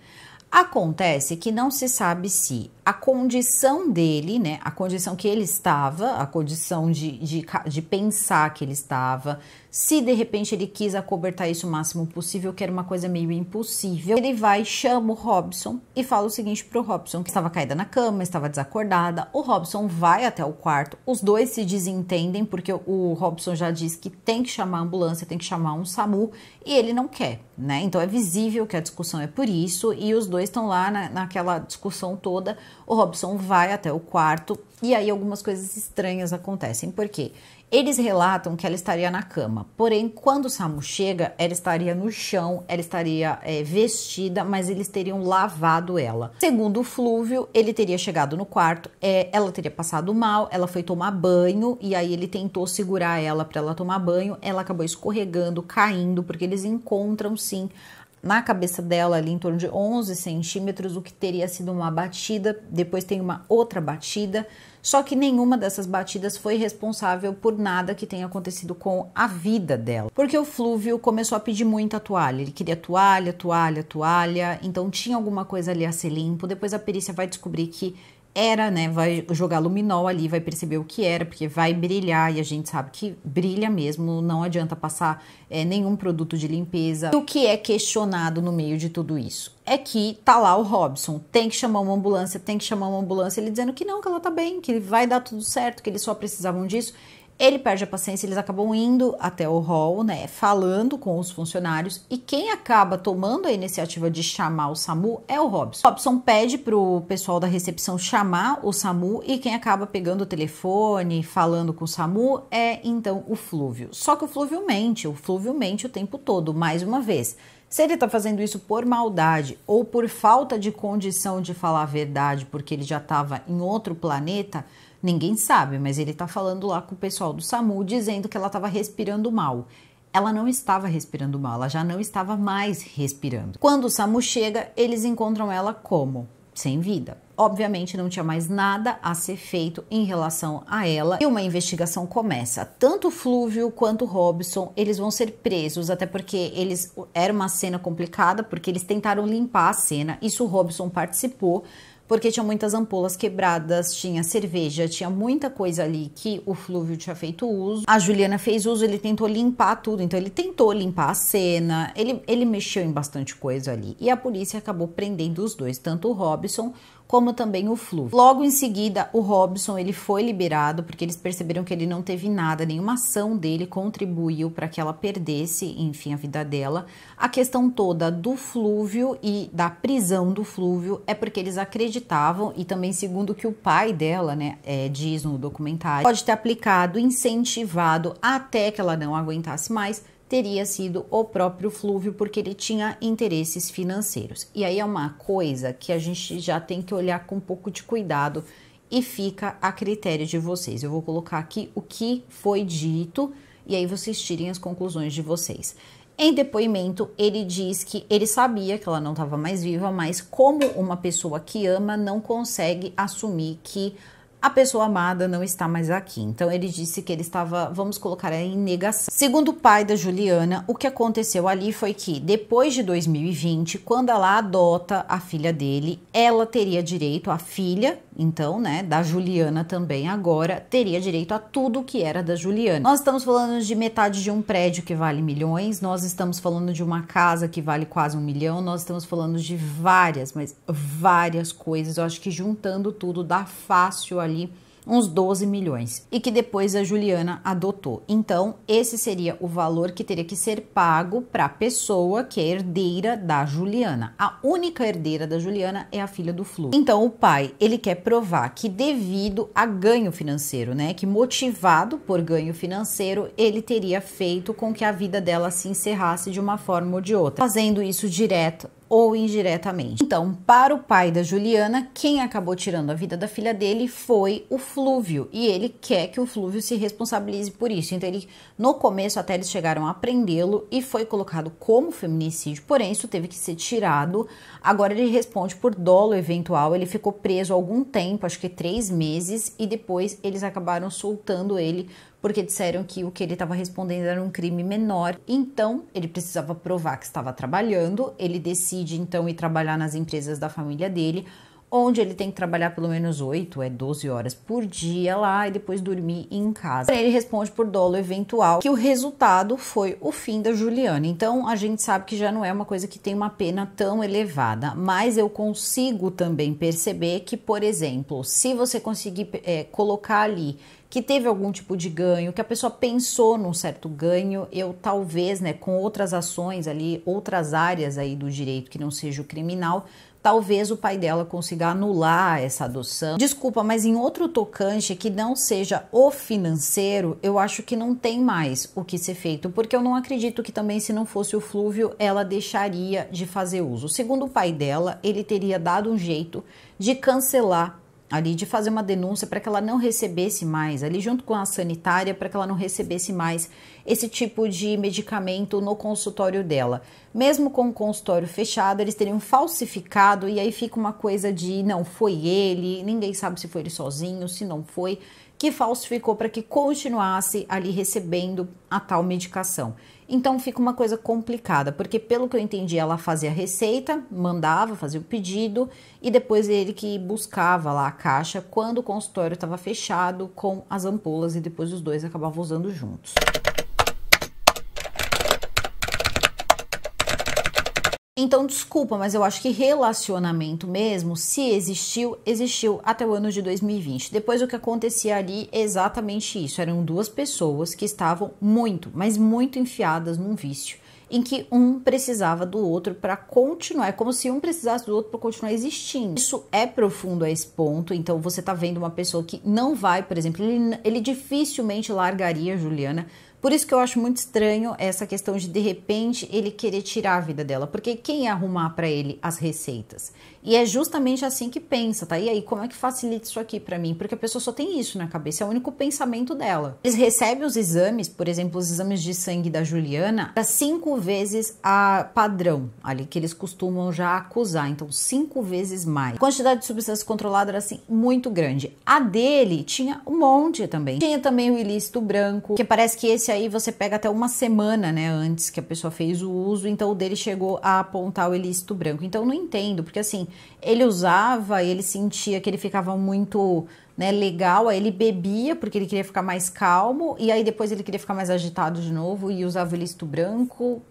Acontece que não se sabe se a condição dele, né, a condição que ele estava, a condição de, de, de, pensar que ele estava, se de repente ele quis acobertar isso o máximo possível, que era uma coisa meio impossível, ele vai, chama o Robson e fala o seguinte pro Robson, que estava caída na cama, estava desacordada, o Robson vai até o quarto, os dois se desentendem, porque o Robson já diz que tem que chamar a ambulância, tem que chamar um SAMU, e ele não quer, né, então é visível que a discussão é por isso, e os dois estão lá na, naquela discussão toda, o Robson vai até o quarto e aí algumas coisas estranhas acontecem. Por quê? Eles relatam que ela estaria na cama, porém, quando o Samu chega, ela estaria no chão, ela estaria é, vestida, mas eles teriam lavado ela. Segundo o Flúvio, ele teria chegado no quarto, é, ela teria passado mal, ela foi tomar banho e aí ele tentou segurar ela para ela tomar banho, ela acabou escorregando, caindo, porque eles encontram sim na cabeça dela ali em torno de 11 centímetros, o que teria sido uma batida. Depois tem uma outra batida, só que nenhuma dessas batidas foi responsável por nada que tenha acontecido com a vida dela, porque o Flúvio começou a pedir muita toalha. Ele queria toalha, toalha, toalha, então tinha alguma coisa ali a ser limpo. Depois a perícia vai descobrir que era, né? Vai jogar luminol ali, vai perceber o que era, porque vai brilhar e a gente sabe que brilha mesmo, não adianta passar é, nenhum produto de limpeza. E o que é questionado no meio de tudo isso? É que tá lá o Robson, tem que chamar uma ambulância, tem que chamar uma ambulância, ele dizendo que não, que ela tá bem, que vai dar tudo certo, que eles só precisavam disso. Ele perde a paciência, eles acabam indo até o hall, né, falando com os funcionários e quem acaba tomando a iniciativa de chamar o SAMU é o Robson. O Robson pede pro pessoal da recepção chamar o SAMU e quem acaba pegando o telefone, falando com o SAMU é então o Flúvio. Só que o Flúvio mente, o Flúvio mente o tempo todo, mais uma vez. Se ele está fazendo isso por maldade ou por falta de condição de falar a verdade, porque ele já estava em outro planeta, Ninguém sabe, mas ele está falando lá com o pessoal do SAMU dizendo que ela estava respirando mal ela não estava respirando mal, ela já não estava mais respirando. Quando o SAMU chega, eles encontram ela como? Sem vida. Obviamente não tinha mais nada a ser feito em relação a ela e uma investigação começa. Tanto Flúvio quanto Robson, eles vão ser presos, até porque eles era uma cena complicada, porque eles tentaram limpar a cena. Isso o Robson participou, porque tinha muitas ampolas quebradas, tinha cerveja, tinha muita coisa ali que o Flúvio tinha feito uso. A Juliana fez uso, ele tentou limpar tudo, então ele tentou limpar a cena, ele, ele mexeu em bastante coisa ali. E a polícia acabou prendendo os dois, tanto o Robson como também o Fluvio. Logo em seguida, o Robson ele foi liberado porque eles perceberam que ele não teve nada, nenhuma ação dele contribuiu para que ela perdesse, enfim, a vida dela. A questão toda do Flúvio e da prisão do Flúvio é porque eles acreditavam e também segundo o que o pai dela, né, é, diz no documentário, pode ter aplicado, incentivado até que ela não aguentasse mais teria sido o próprio Flúvio, porque ele tinha interesses financeiros. E aí é uma coisa que a gente já tem que olhar com um pouco de cuidado e fica a critério de vocês. Eu vou colocar aqui o que foi dito e aí vocês tirem as conclusões de vocês. Em depoimento, ele diz que ele sabia que ela não estava mais viva, mas como uma pessoa que ama não consegue assumir que a pessoa amada não está mais aqui. Então ele disse que ele estava, vamos colocar em negação. Segundo o pai da Juliana, o que aconteceu ali foi que depois de 2020, quando ela adota a filha dele, ela teria direito à filha, então, né, da Juliana também agora, teria direito a tudo que era da Juliana. Nós estamos falando de metade de um prédio que vale milhões, nós estamos falando de uma casa que vale quase um milhão, nós estamos falando de várias, mas várias coisas. Eu acho que juntando tudo dá fácil ali ali uns 12 milhões e que depois a Juliana adotou. Então, esse seria o valor que teria que ser pago para a pessoa que é herdeira da Juliana. A única herdeira da Juliana é a filha do Flu. Então, o pai, ele quer provar que devido a ganho financeiro, né, que motivado por ganho financeiro, ele teria feito com que a vida dela se encerrasse de uma forma ou de outra, fazendo isso direto ou indiretamente. Então, para o pai da Juliana, quem acabou tirando a vida da filha dele foi o Flúvio, e ele quer que o Flúvio se responsabilize por isso. Então, ele no começo até eles chegaram a prendê-lo e foi colocado como feminicídio, porém isso teve que ser tirado. Agora ele responde por dolo eventual, ele ficou preso algum tempo, acho que três meses, e depois eles acabaram soltando ele porque disseram que o que ele estava respondendo era um crime menor. Então, ele precisava provar que estava trabalhando. Ele decide então ir trabalhar nas empresas da família dele, onde ele tem que trabalhar pelo menos 8, é 12 horas por dia lá e depois dormir em casa. Ele responde por dolo eventual, que o resultado foi o fim da Juliana. Então, a gente sabe que já não é uma coisa que tem uma pena tão elevada, mas eu consigo também perceber que, por exemplo, se você conseguir é, colocar ali que teve algum tipo de ganho, que a pessoa pensou num certo ganho, eu talvez, né, com outras ações ali, outras áreas aí do direito que não seja o criminal, talvez o pai dela consiga anular essa adoção. Desculpa, mas em outro tocante que não seja o financeiro, eu acho que não tem mais o que ser feito, porque eu não acredito que também se não fosse o Flúvio, ela deixaria de fazer uso. Segundo o pai dela, ele teria dado um jeito de cancelar ali de fazer uma denúncia para que ela não recebesse mais, ali junto com a sanitária, para que ela não recebesse mais esse tipo de medicamento no consultório dela. Mesmo com o consultório fechado, eles teriam falsificado e aí fica uma coisa de não foi ele, ninguém sabe se foi ele sozinho, se não foi que falsificou para que continuasse ali recebendo a tal medicação. Então fica uma coisa complicada, porque pelo que eu entendi, ela fazia a receita, mandava fazer o pedido e depois ele que buscava lá a caixa quando o consultório estava fechado com as ampolas e depois os dois acabavam usando juntos. Então, desculpa, mas eu acho que relacionamento mesmo, se existiu, existiu até o ano de 2020. Depois o que acontecia ali é exatamente isso. Eram duas pessoas que estavam muito, mas muito enfiadas num vício em que um precisava do outro para continuar, é como se um precisasse do outro para continuar existindo. Isso é profundo a esse ponto, então você está vendo uma pessoa que não vai, por exemplo, ele, ele dificilmente largaria a Juliana por isso que eu acho muito estranho essa questão de de repente ele querer tirar a vida dela, porque quem ia arrumar para ele as receitas? E é justamente assim que pensa, tá? E aí, como é que facilita isso aqui para mim? Porque a pessoa só tem isso na cabeça, é o único pensamento dela. Eles recebem os exames, por exemplo, os exames de sangue da Juliana, para cinco vezes a padrão ali, que eles costumam já acusar. Então, cinco vezes mais. A quantidade de substância controlada era assim, muito grande. A dele tinha um monte também. Tinha também o ilícito branco, que parece que esse aí você pega até uma semana, né, antes que a pessoa fez o uso, então o dele chegou a apontar o ilícito branco. Então, não entendo, porque assim, ele usava, ele sentia que ele ficava muito né, legal, aí ele bebia porque ele queria ficar mais calmo, e aí depois ele queria ficar mais agitado de novo e usava o listo branco,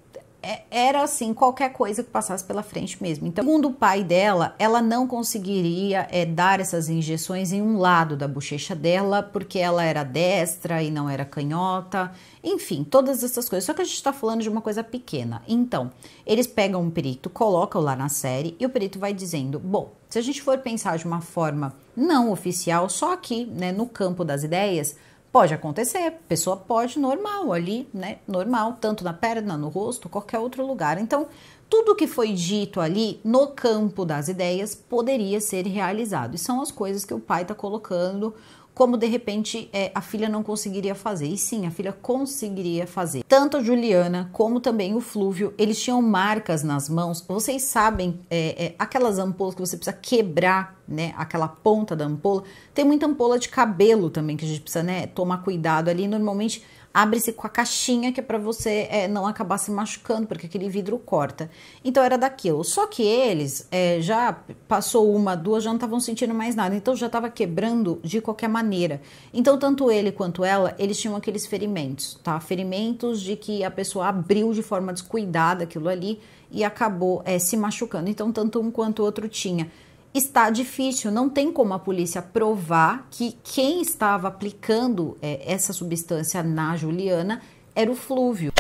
é, era assim, qualquer coisa que passasse pela frente mesmo. Então, segundo o pai dela, ela não conseguiria é, dar essas injeções em um lado da bochecha dela, porque ela era destra e não era canhota, enfim, todas essas coisas. Só que a gente está falando de uma coisa pequena. Então, eles pegam um perito, colocam lá na série e o perito vai dizendo: bom, se a gente for pensar de uma forma não oficial, só aqui, né, no campo das ideias Pode acontecer, pessoa pode, normal ali, né? Normal, tanto na perna, no rosto, qualquer outro lugar. Então, tudo que foi dito ali no campo das ideias poderia ser realizado. E são as coisas que o pai está colocando como de repente é, a filha não conseguiria fazer. E sim, a filha conseguiria fazer. Tanto a Juliana como também o Flúvio, eles tinham marcas nas mãos. Vocês sabem, é, é, aquelas ampolas que você precisa quebrar, né? Aquela ponta da ampola. Tem muita ampola de cabelo também que a gente precisa, né? Tomar cuidado ali. Normalmente abre-se com a caixinha que é para você é, não acabar se machucando, porque aquele vidro corta. Então era daquilo. Só que eles é, já passou uma, duas, já não estavam sentindo mais nada. Então já estava quebrando de qualquer maneira. Então tanto ele quanto ela, eles tinham aqueles ferimentos, tá? Ferimentos de que a pessoa abriu de forma descuidada aquilo ali e acabou é, se machucando. Então tanto um quanto o outro tinha está difícil, não tem como a polícia provar que quem estava aplicando é, essa substância na Juliana era o Flúvio.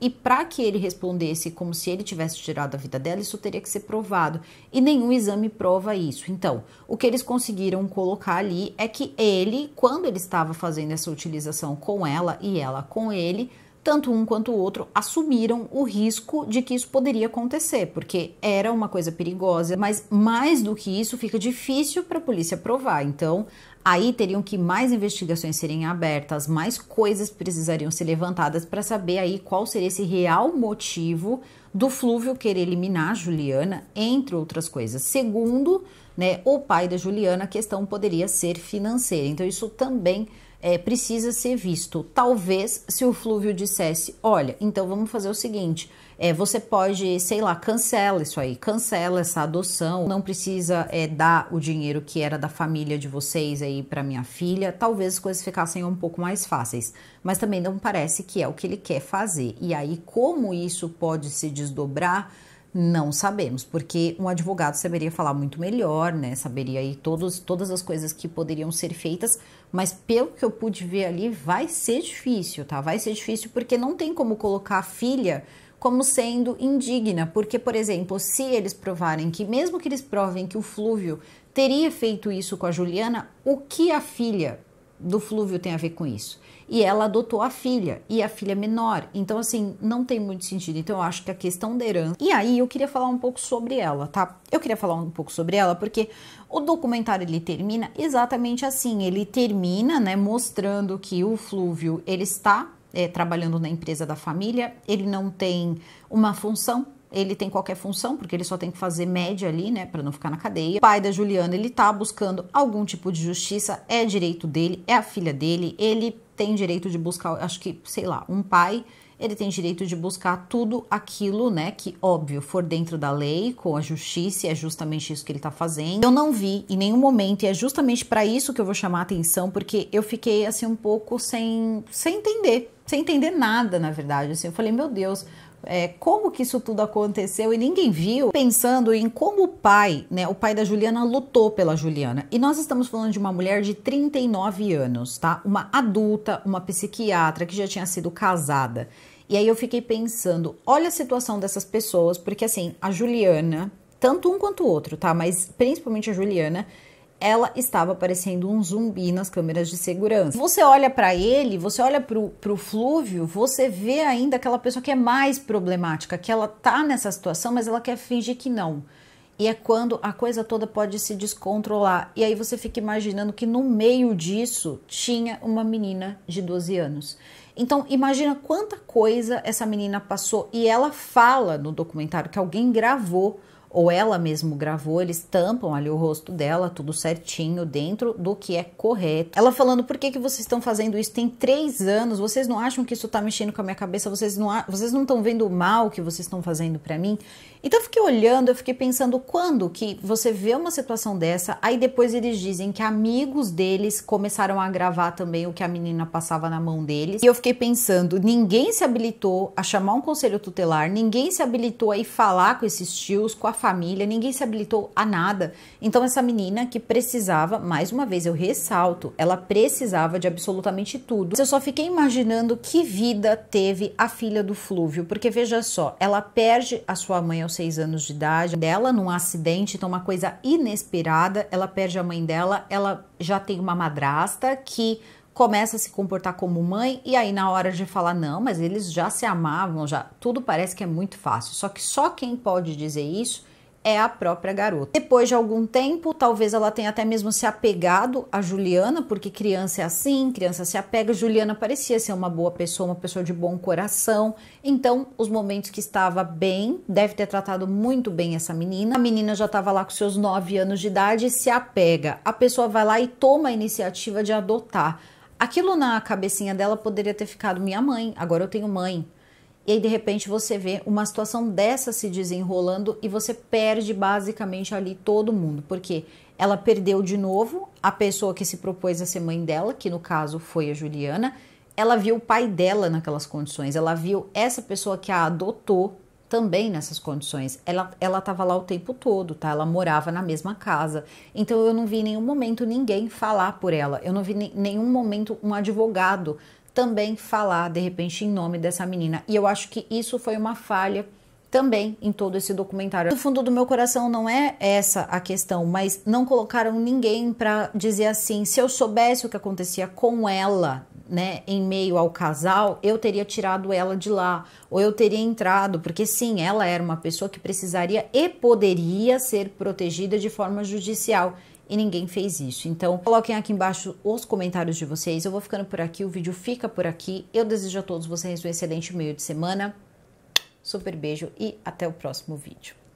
E para que ele respondesse como se ele tivesse tirado a vida dela, isso teria que ser provado. E nenhum exame prova isso. Então, o que eles conseguiram colocar ali é que ele, quando ele estava fazendo essa utilização com ela e ela com ele, tanto um quanto o outro assumiram o risco de que isso poderia acontecer, porque era uma coisa perigosa, mas mais do que isso fica difícil para a polícia provar. Então, aí teriam que mais investigações serem abertas, mais coisas precisariam ser levantadas para saber aí qual seria esse real motivo do Flúvio querer eliminar a Juliana, entre outras coisas. Segundo, né, o pai da Juliana, a questão poderia ser financeira. Então, isso também é, precisa ser visto. Talvez se o Flúvio dissesse: olha, então vamos fazer o seguinte. É, você pode, sei lá, cancela isso aí, cancela essa adoção, não precisa é, dar o dinheiro que era da família de vocês aí para minha filha. Talvez as coisas ficassem um pouco mais fáceis, mas também não parece que é o que ele quer fazer. E aí, como isso pode se desdobrar? Não sabemos, porque um advogado saberia falar muito melhor, né? Saberia aí todos, todas as coisas que poderiam ser feitas mas pelo que eu pude ver ali, vai ser difícil, tá? Vai ser difícil porque não tem como colocar a filha como sendo indigna, porque, por exemplo, se eles provarem que, mesmo que eles provem que o Flúvio teria feito isso com a Juliana, o que a filha do Flúvio tem a ver com isso. E ela adotou a filha, e a filha é menor. Então, assim, não tem muito sentido. Então, eu acho que a questão da herança. E aí, eu queria falar um pouco sobre ela, tá? Eu queria falar um pouco sobre ela, porque o documentário ele termina exatamente assim. Ele termina, né, mostrando que o Flúvio ele está é, trabalhando na empresa da família, ele não tem uma função ele tem qualquer função, porque ele só tem que fazer média ali, né, para não ficar na cadeia. O pai da Juliana, ele tá buscando algum tipo de justiça, é direito dele, é a filha dele, ele tem direito de buscar, acho que, sei lá, um pai, ele tem direito de buscar tudo aquilo, né, que óbvio for dentro da lei, com a justiça, e é justamente isso que ele tá fazendo. Eu não vi em nenhum momento, e é justamente para isso que eu vou chamar a atenção, porque eu fiquei assim um pouco sem sem entender, sem entender nada, na verdade, assim, eu falei, meu Deus, é, como que isso tudo aconteceu e ninguém viu, pensando em como o pai, né, o pai da Juliana lutou pela Juliana. E nós estamos falando de uma mulher de 39 anos, tá? Uma adulta, uma psiquiatra que já tinha sido casada. E aí eu fiquei pensando, olha a situação dessas pessoas, porque assim, a Juliana, tanto um quanto o outro, tá? Mas principalmente a Juliana, ela estava parecendo um zumbi nas câmeras de segurança. Você olha para ele, você olha para o Flúvio, você vê ainda aquela pessoa que é mais problemática, que ela tá nessa situação, mas ela quer fingir que não. E é quando a coisa toda pode se descontrolar. E aí você fica imaginando que no meio disso tinha uma menina de 12 anos. Então, imagina quanta coisa essa menina passou. E ela fala no documentário que alguém gravou ou ela mesmo gravou, eles tampam ali o rosto dela, tudo certinho, dentro do que é correto. Ela falando, por que, que vocês estão fazendo isso? Tem três anos, vocês não acham que isso tá mexendo com a minha cabeça? Vocês não vocês não estão vendo o mal que vocês estão fazendo para mim? Então eu fiquei olhando, eu fiquei pensando, quando que você vê uma situação dessa, aí depois eles dizem que amigos deles começaram a gravar também o que a menina passava na mão deles. E eu fiquei pensando, ninguém se habilitou a chamar um conselho tutelar, ninguém se habilitou a ir falar com esses tios, com a família, ninguém se habilitou a nada. Então, essa menina que precisava, mais uma vez eu ressalto, ela precisava de absolutamente tudo. Eu só fiquei imaginando que vida teve a filha do Flúvio, porque veja só, ela perde a sua mãe aos seis anos de idade, dela num acidente, então uma coisa inesperada, ela perde a mãe dela, ela já tem uma madrasta que começa a se comportar como mãe e aí na hora de falar não, mas eles já se amavam, já tudo parece que é muito fácil. Só que só quem pode dizer isso é a própria garota. Depois de algum tempo, talvez ela tenha até mesmo se apegado a Juliana, porque criança é assim, criança se apega. Juliana parecia ser uma boa pessoa, uma pessoa de bom coração. Então, os momentos que estava bem, deve ter tratado muito bem essa menina. A menina já estava lá com seus 9 anos de idade e se apega. A pessoa vai lá e toma a iniciativa de adotar. Aquilo na cabecinha dela poderia ter ficado minha mãe, agora eu tenho mãe e aí, de repente, você vê uma situação dessa se desenrolando e você perde basicamente ali todo mundo, porque ela perdeu de novo a pessoa que se propôs a ser mãe dela, que no caso foi a Juliana. Ela viu o pai dela naquelas condições, ela viu essa pessoa que a adotou também nessas condições. Ela ela estava lá o tempo todo, tá? Ela morava na mesma casa. Então eu não vi em nenhum momento ninguém falar por ela. Eu não vi em nenhum momento um advogado também falar de repente em nome dessa menina. E eu acho que isso foi uma falha também em todo esse documentário. no fundo do meu coração não é essa a questão, mas não colocaram ninguém para dizer assim, se eu soubesse o que acontecia com ela, né, em meio ao casal, eu teria tirado ela de lá, ou eu teria entrado, porque sim, ela era uma pessoa que precisaria e poderia ser protegida de forma judicial e ninguém fez isso. Então, coloquem aqui embaixo os comentários de vocês. Eu vou ficando por aqui, o vídeo fica por aqui. Eu desejo a todos vocês um excelente meio de semana. Super beijo e até o próximo vídeo.